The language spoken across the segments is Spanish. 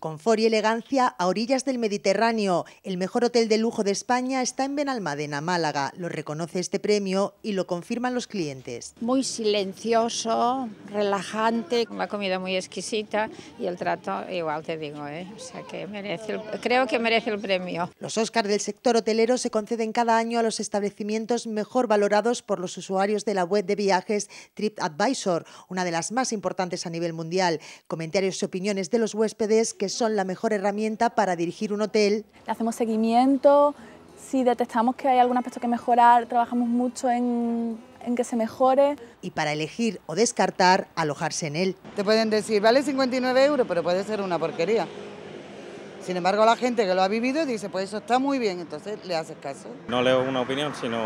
Confort y elegancia a orillas del Mediterráneo. El mejor hotel de lujo de España está en Benalmádena, Málaga. Lo reconoce este premio y lo confirman los clientes. Muy silencioso, relajante, con una comida muy exquisita y el trato igual te digo, ¿eh? o sea que creo que merece el premio. Los Óscar del sector hotelero se conceden cada año a los establecimientos mejor valorados por los usuarios de la web de viajes TripAdvisor, una de las más importantes a nivel mundial. Comentarios y opiniones de los huéspedes que son la mejor herramienta para dirigir un hotel. hacemos seguimiento, si detectamos que hay algún aspecto que mejorar, trabajamos mucho en que se mejore. Y para elegir o descartar, alojarse en él. Te pueden decir, vale 59 euros, pero puede ser una porquería. Sin embargo, la gente que lo ha vivido dice, pues eso está muy bien, entonces le haces caso. No leo una opinión, sino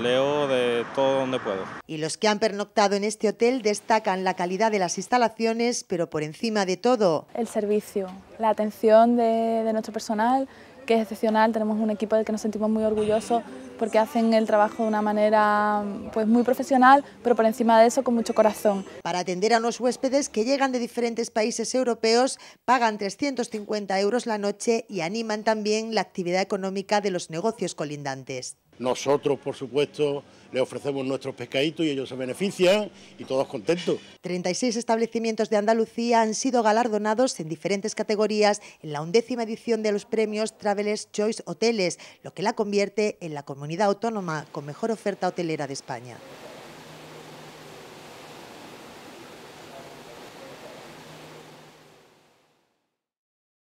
leo de todo donde puedo. Y los que han pernoctado en este hotel destacan la calidad de las instalaciones, pero por encima de todo... El servicio, la atención de, nuestro personal, que es excepcional, tenemos un equipo del que nos sentimos muy orgullosos porque hacen el trabajo de una manera pues muy profesional, pero por encima de eso con mucho corazón. Para atender a los huéspedes que llegan de diferentes países europeos, pagan 350 euros la noche y animan también la actividad económica de los negocios colindantes. Nosotros, por supuesto, le ofrecemos nuestros pescaditos y ellos se benefician y todos contentos. 36 establecimientos de Andalucía han sido galardonados en diferentes categorías en la undécima edición de los premios Travelers Choice Hoteles, lo que la convierte en la comunidad autónoma con mejor oferta hotelera de España.